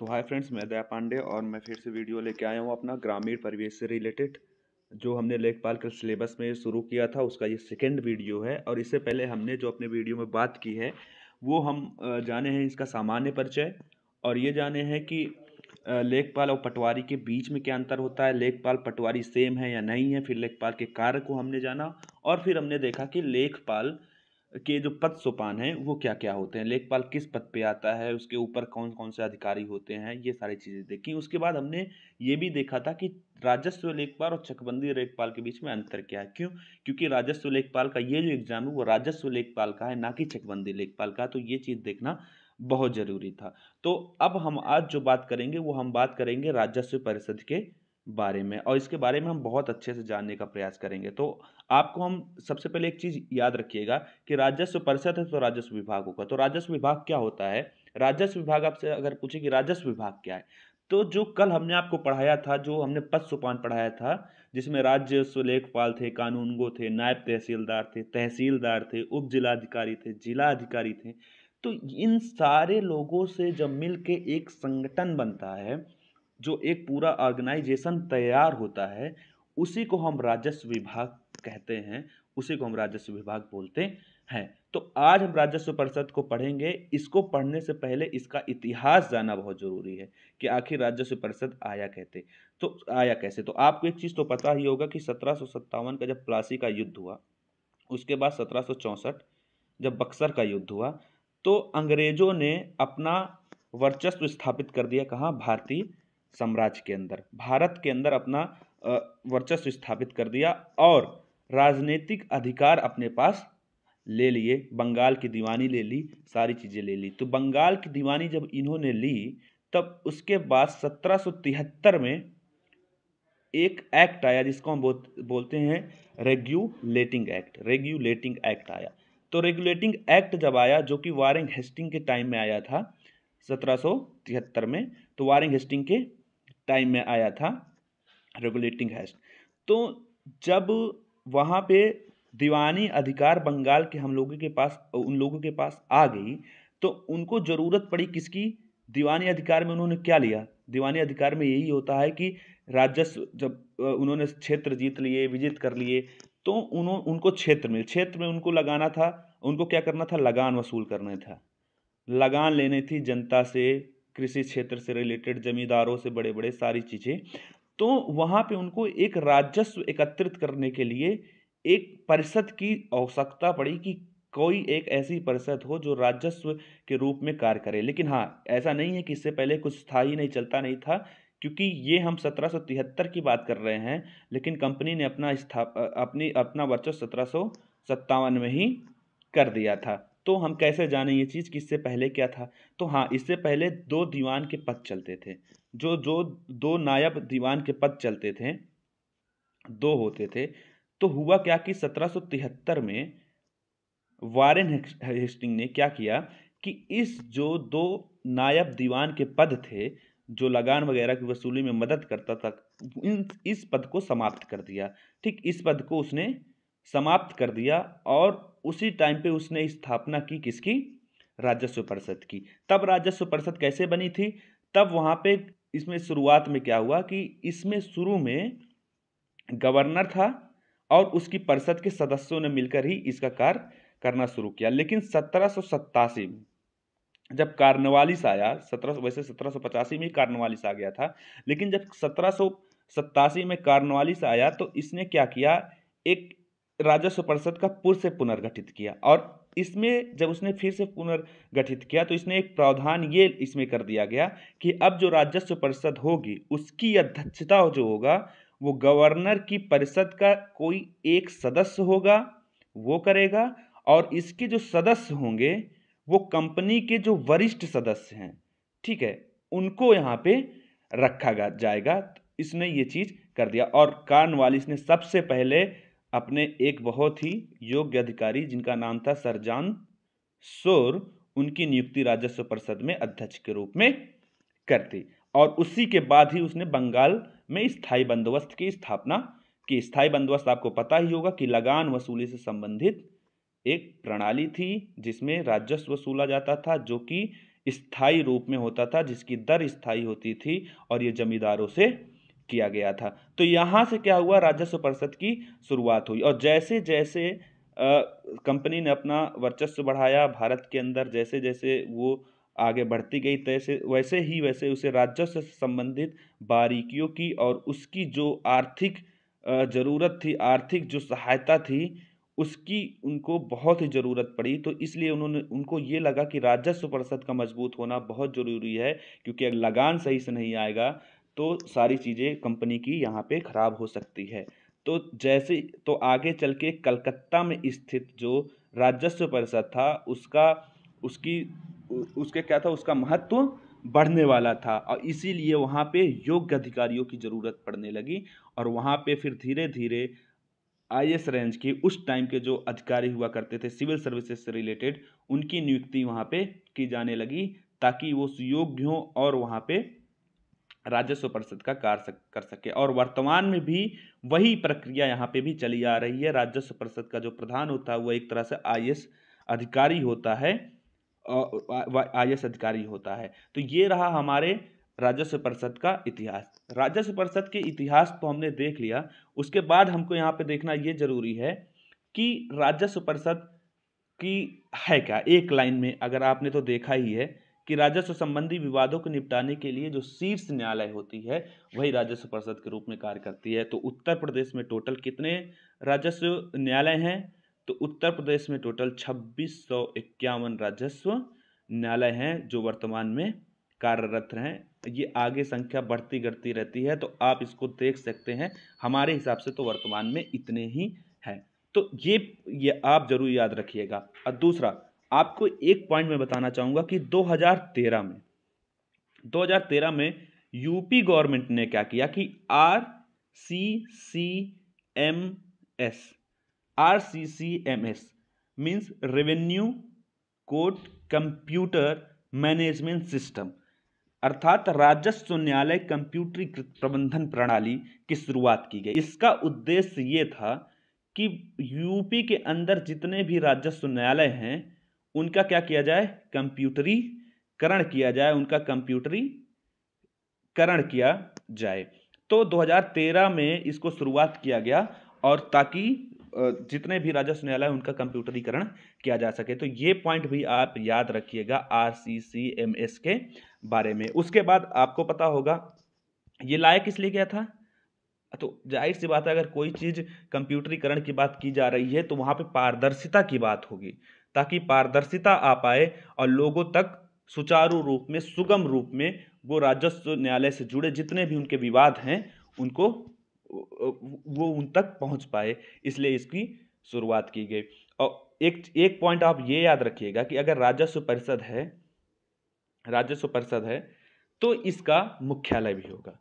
तो hi friends मैं दया पांडे और मैं फिर से वीडियो लेके आया हूँ अपना ग्रामीण परिवेश से रिलेटेड जो हमने लेखपाल के सिलेबस में शुरू किया था उसका ये सेकेंड वीडियो है और इससे पहले हमने जो अपने वीडियो में बात की है वो हम जाने हैं इसका सामान्य परिचय और ये जाने हैं कि लेखपाल और पटवारी के बीच में क्या अंतर होता है लेखपाल पटवारी सेम है या नहीं है फिर लेखपाल के कार्य को हमने जाना और फिर हमने देखा कि लेखपाल के जो पद सोपान हैं वो क्या क्या होते हैं लेखपाल किस पद पे आता है उसके ऊपर कौन कौन से अधिकारी होते हैं ये सारी चीज़ें देखी उसके बाद हमने ये भी देखा था कि राजस्व लेखपाल और चकबंदी लेखपाल के बीच में अंतर क्या है क्यों क्योंकि राजस्व लेखपाल का ये जो एग्ज़ाम है वो राजस्व लेखपाल का है ना कि चकबंदी लेखपाल का तो ये चीज़ देखना बहुत ज़रूरी था तो अब हम आज जो बात करेंगे वो हम बात करेंगे राजस्व परिषद के बारे में और इसके बारे में हम बहुत अच्छे से जानने का प्रयास करेंगे तो आपको हम सबसे पहले एक चीज़ याद रखिएगा कि राजस्व परिषद है तो राजस्व विभाग होगा तो राजस्व विभाग क्या होता है राजस्व विभाग आपसे अगर पूछे कि राजस्व विभाग क्या है तो जो कल हमने आपको पढ़ाया था जो हमने पद सोपान पढ़ाया था जिसमें राजस्व लेखपाल थे कानूनगो थे नायब तहसीलदार थे तहसीलदार थे उप जिलाधिकारी थे जिला अधिकारी थे तो इन सारे लोगों से जब मिल के एक संगठन बनता है जो एक पूरा ऑर्गेनाइजेशन तैयार होता है उसी को हम राजस्व विभाग कहते हैं उसी को हम राजस्व विभाग बोलते हैं तो आज हम राजस्व परिषद को पढ़ेंगे इसको पढ़ने से पहले इसका इतिहास जानना बहुत ज़रूरी है कि आखिर राजस्व परिषद आया कहते तो आया कैसे तो आपको एक चीज़ तो पता ही होगा कि सत्रह का जब प्लासी का युद्ध हुआ उसके बाद सत्रह जब बक्सर का युद्ध हुआ तो अंग्रेज़ों ने अपना वर्चस्व स्थापित कर दिया कहाँ भारतीय साम्राज्य के अंदर भारत के अंदर अपना वर्चस्व स्थापित कर दिया और राजनीतिक अधिकार अपने पास ले लिए बंगाल की दीवानी ले ली सारी चीज़ें ले ली तो बंगाल की दीवानी जब इन्होंने ली तब उसके बाद 1773 में एक एक्ट आया जिसको हम बोलते हैं रेगुलेटिंग एक्ट रेगुलेटिंग एक्ट आया तो रेगुलेटिंग एक्ट जब आया जो कि वारिंग हेस्टिंग के टाइम में आया था 1773 में तो वारिंग हेस्टिंग के टाइम में आया था रेगुलेटिंग हैस्ट तो जब वहाँ पे दीवानी अधिकार बंगाल के हम लोगों के पास उन लोगों के पास आ गई तो उनको ज़रूरत पड़ी किसकी दीवानी अधिकार में उन्होंने क्या लिया दीवानी अधिकार में यही होता है कि राजस्व जब उन्होंने क्षेत्र जीत लिए विजित कर लिए तो उन्होंने उनको क्षेत्र में क्षेत्र में उनको लगाना था उनको क्या करना था लगान वसूल करना था लगान लेनी थी जनता से कृषि क्षेत्र से रिलेटेड जमींदारों से बड़े बड़े सारी चीज़ें तो वहाँ पे उनको एक राजस्व एकत्रित करने के लिए एक परिषद की आवश्यकता पड़ी कि कोई एक ऐसी परिषद हो जो राजस्व के रूप में कार्य करे लेकिन हाँ ऐसा नहीं है कि इससे पहले कुछ था ही नहीं चलता नहीं था क्योंकि ये हम सत्रह सौ तिहत्तर की बात कर रहे हैं लेकिन कंपनी ने अपना स्थाप अपनी अपना वर्चस्व सत्रह सौ सत्तावन में ही कर दिया था तो हम कैसे जाने ये चीज़ कि इससे पहले क्या था तो हाँ इससे पहले दो दीवान के पद चलते थे जो जो दो नायब दीवान के पद चलते थे दो होते थे तो हुआ क्या कि 1773 में वारेन हेस्टिंग ने क्या किया कि इस जो दो नायब दीवान के पद थे जो लगान वगैरह की वसूली में मदद करता था इस पद को समाप्त कर दिया ठीक इस पद को उसने समाप्त कर दिया और उसी टाइम पे उसने स्थापना की किसकी राजस्व परिषद की तब राजस्व परिषद कैसे बनी थी तब वहाँ पे इसमें शुरुआत में क्या हुआ कि इसमें शुरू में गवर्नर था और उसकी परिषद के सदस्यों ने मिलकर ही इसका कार्य करना शुरू किया लेकिन सत्रह में जब कार्नवालिस आया सत्रह वैसे सत्रह सौ पचासी में कार्नवालिस आ गया था लेकिन जब सत्रह सौ सत्तासी में कार्नवालिस आया तो इसने क्या किया एक राजस्व परिषद का पूर्व से पुनर्गठित किया और इसमें जब उसने फिर से पुनर्गठित किया तो इसने एक प्रावधान ये इसमें कर दिया गया कि अब जो राजस्व परिषद होगी उसकी अध्यक्षता जो होगा वो गवर्नर की परिषद का कोई एक सदस्य होगा वो करेगा और इसके जो सदस्य होंगे वो कंपनी के जो वरिष्ठ सदस्य हैं ठीक है उनको यहाँ पे रखा जाएगा इसने ये चीज़ कर दिया और कार्नवालिस ने सबसे पहले अपने एक बहुत ही योग्य अधिकारी जिनका नाम था सरजान सोर उनकी नियुक्ति राजस्व परिषद में अध्यक्ष के रूप में कर दी और उसी के बाद ही उसने बंगाल में स्थायी बंदोबस्त की स्थापना की स्थायी बंदोबस्त आपको पता ही होगा कि लगान वसूली से संबंधित एक प्रणाली थी जिसमें राजस्व वसूला जाता था जो कि स्थायी रूप में होता था जिसकी दर स्थायी होती थी और ये जमींदारों से किया गया था तो यहाँ से क्या हुआ राजस्व परिषद की शुरुआत हुई और जैसे जैसे कंपनी ने अपना वर्चस्व बढ़ाया भारत के अंदर जैसे जैसे वो आगे बढ़ती गई तैसे वैसे ही वैसे उसे राजस्व से संबंधित बारीकियों की और उसकी जो आर्थिक ज़रूरत थी आर्थिक जो सहायता थी उसकी उनको बहुत ही ज़रूरत पड़ी तो इसलिए उन्होंने उनको ये लगा कि राजस्व परिषद का मजबूत होना बहुत ज़रूरी है क्योंकि अगर लगान सही से नहीं आएगा तो सारी चीज़ें कंपनी की यहाँ पे ख़राब हो सकती है तो जैसे तो आगे चल के कलकत्ता में स्थित जो राजस्व परिषद था उसका उसकी उसके क्या था उसका महत्व बढ़ने वाला था और इसीलिए वहाँ पे योग्य अधिकारियों की ज़रूरत पड़ने लगी और वहाँ पे फिर धीरे धीरे आई एस रेंज के उस टाइम के जो अधिकारी हुआ करते थे सिविल सर्विसेज से रिलेटेड उनकी नियुक्ति वहाँ पे की जाने लगी ताकि वो हों और वहाँ पे राजस्व परिषद का कार्य कर सके और वर्तमान में भी वही प्रक्रिया यहाँ पे भी चली आ रही है राजस्व परिषद का जो प्रधान होता है वो एक तरह से आई अधिकारी होता है आई एस अधिकारी होता है तो ये रहा हमारे राजस्व परिषद का इतिहास राजस्व परिषद के इतिहास तो हमने देख लिया उसके बाद हमको यहाँ पे देखना ये जरूरी है कि राजस्व परिषद की है क्या एक लाइन में अगर आपने तो देखा ही है कि राजस्व संबंधी विवादों को निपटाने के लिए जो शीर्ष न्यायालय होती है वही राजस्व परिषद के रूप में कार्य करती है तो उत्तर प्रदेश में टोटल कितने राजस्व न्यायालय हैं तो उत्तर प्रदेश में टोटल छब्बीस सौ इक्यावन राजस्व न्यायालय हैं जो वर्तमान में कार्यरत हैं ये आगे संख्या बढ़ती घटती रहती है तो आप इसको देख सकते हैं हमारे हिसाब से तो वर्तमान में इतने ही हैं तो ये ये आप जरूर याद रखिएगा और दूसरा आपको एक पॉइंट में बताना चाहूँगा कि 2013 में 2013 में यूपी गवर्नमेंट ने क्या किया कि R C C M S R C C M S means revenue court computer management system अर्थात राजस्व न्यायालय कंप्यूटरीकृत प्रबंधन प्रणाली की शुरुआत की गई इसका उद्देश्य ये था कि यूपी के अंदर जितने भी राजस्व न्यायालय हैं उनका क्या किया जाए कंप्यूटरीकरण किया जाए उनका कंप्यूटरीकरण किया जाए तो 2013 में इसको शुरुआत किया गया और ताकि जितने भी राजस्व न्यायालय उनका कंप्यूटरीकरण किया जा सके तो ये पॉइंट भी आप याद रखिएगा R C C M S के बारे में उसके बाद आपको पता होगा ये लाया किस लिए गया था तो जाहिर सी बात है अगर कोई चीज़ कंप्यूटरीकरण की बात की जा रही है तो वहाँ पे पारदर्शिता की बात होगी ताकि पारदर्शिता आ पाए और लोगों तक सुचारू रूप में सुगम रूप में वो राजस्व न्यायालय से जुड़े जितने भी उनके विवाद हैं उनको वो उन तक पहुंच पाए इसलिए इसकी शुरुआत की गई और एक एक पॉइंट आप ये याद रखिएगा कि अगर राजस्व परिषद है राजस्व परिषद है तो इसका मुख्यालय भी होगा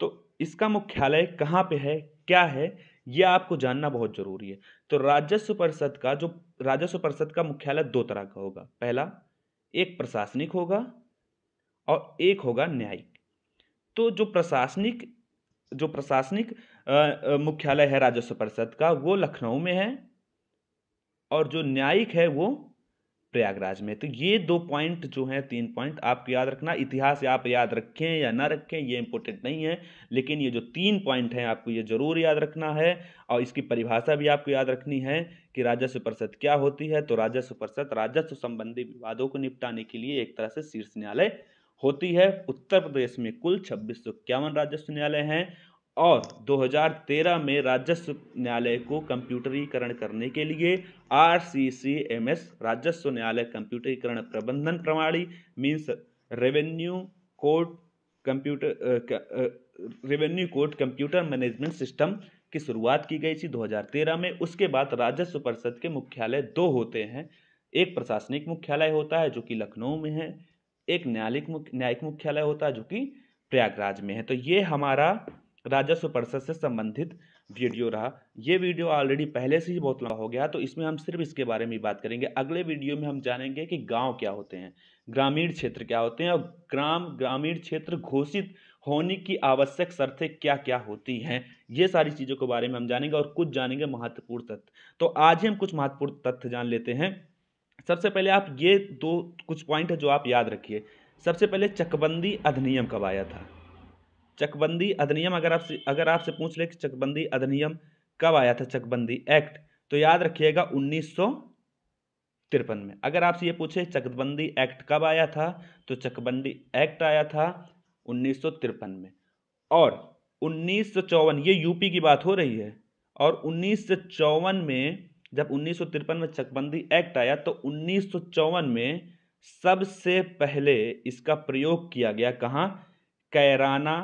तो इसका मुख्यालय कहाँ पे है क्या है ये आपको जानना बहुत जरूरी है तो राजस्व परिषद का जो राजस्व परिषद का मुख्यालय दो तरह का होगा पहला एक प्रशासनिक होगा और एक होगा न्यायिक तो जो प्रशासनिक जो प्रशासनिक मुख्यालय है राजस्व परिषद का वो लखनऊ में है और जो न्यायिक है वो प्रयागराज में तो ये दो पॉइंट जो हैं तीन पॉइंट आप याद रखना इतिहास आप याद रखें या ना रखें ये इम्पोर्टेंट नहीं है लेकिन ये जो तीन पॉइंट हैं आपको ये ज़रूर याद रखना है और इसकी परिभाषा भी आपको याद रखनी है कि राजस्व परिषद क्या होती है तो राजस्व परिषद राजस्व संबंधी विवादों को निपटाने के लिए एक तरह से शीर्ष न्यायालय होती है उत्तर प्रदेश में कुल छब्बीस राजस्व न्यायालय हैं और 2013 में राजस्व न्यायालय को कंप्यूटरीकरण करने के लिए R C C M S राजस्व न्यायालय कंप्यूटरीकरण प्रबंधन प्रणाली means revenue code computer revenue code computer management system की शुरुआत की गई थी 2013 में उसके बाद राजस्व परिषद के मुख्यालय दो होते हैं एक प्रशासनिक मुख्यालय होता है जो कि लखनऊ में है एक न्यायालय न्यायिक मुख्यालय होता है जो कि प्रयागराज में है तो ये हमारा राजस्व परिषद से संबंधित वीडियो रहा ये वीडियो ऑलरेडी पहले से ही बहुत लंबा हो गया तो इसमें हम सिर्फ इसके बारे में ही बात करेंगे अगले वीडियो में हम जानेंगे कि गांव क्या होते हैं ग्रामीण क्षेत्र क्या होते हैं और ग्राम ग्रामीण क्षेत्र घोषित होने की आवश्यक शर्तें क्या क्या होती हैं ये सारी चीज़ों के बारे में हम जानेंगे और कुछ जानेंगे महत्वपूर्ण तथ्य तो आज ही हम कुछ महत्वपूर्ण तथ्य जान लेते हैं सबसे पहले आप ये दो कुछ पॉइंट है जो आप याद रखिए सबसे पहले चकबंदी अधिनियम कब आया था चकबंदी अधिनियम अगर आप अगर आपसे पूछ ले कि चकबंदी अधिनियम कब आया था चकबंदी एक्ट तो याद रखिएगा उन्नीस तिरपन में अगर आपसे ये पूछे चकबंदी एक्ट कब आया था तो चकबंदी एक्ट आया था उन्नीस तिरपन में और उन्नीस ये यूपी की बात हो रही है और उन्नीस में जब उन्नीस तिरपन में चकबंदी एक्ट आया तो उन्नीस में सबसे पहले इसका प्रयोग किया गया कहाँ कैराना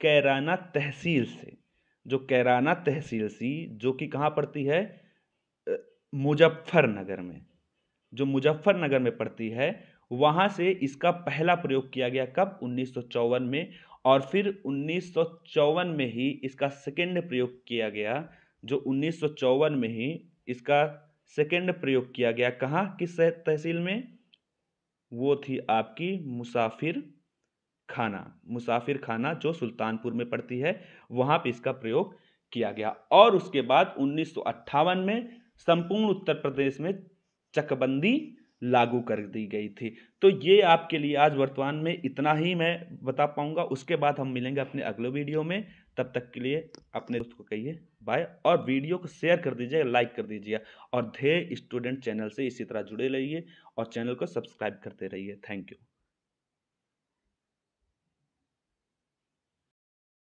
कैराना तहसील से जो कैराना तहसील सी जो कि कहाँ पड़ती है मुजफ्फरनगर में जो मुजफ्फरनगर में पड़ती है वहाँ से इसका पहला प्रयोग किया गया कब उन्नीस में और फिर उन्नीस में ही इसका सेकेंड प्रयोग किया गया जो उन्नीस में ही इसका सेकेंड प्रयोग किया गया कहाँ किस तहसील में वो थी आपकी मुसाफिर खाना मुसाफिर खाना जो सुल्तानपुर में पड़ती है वहाँ पे इसका प्रयोग किया गया और उसके बाद उन्नीस में संपूर्ण उत्तर प्रदेश में चकबंदी लागू कर दी गई थी तो ये आपके लिए आज वर्तमान में इतना ही मैं बता पाऊंगा उसके बाद हम मिलेंगे अपने अगले वीडियो में तब तक के लिए अपने दोस्त को कहिए बाय और वीडियो को शेयर कर दीजिए लाइक कर दीजिए और धेय स्टूडेंट चैनल से इसी तरह जुड़े रहिए और चैनल को सब्सक्राइब करते रहिए थैंक यू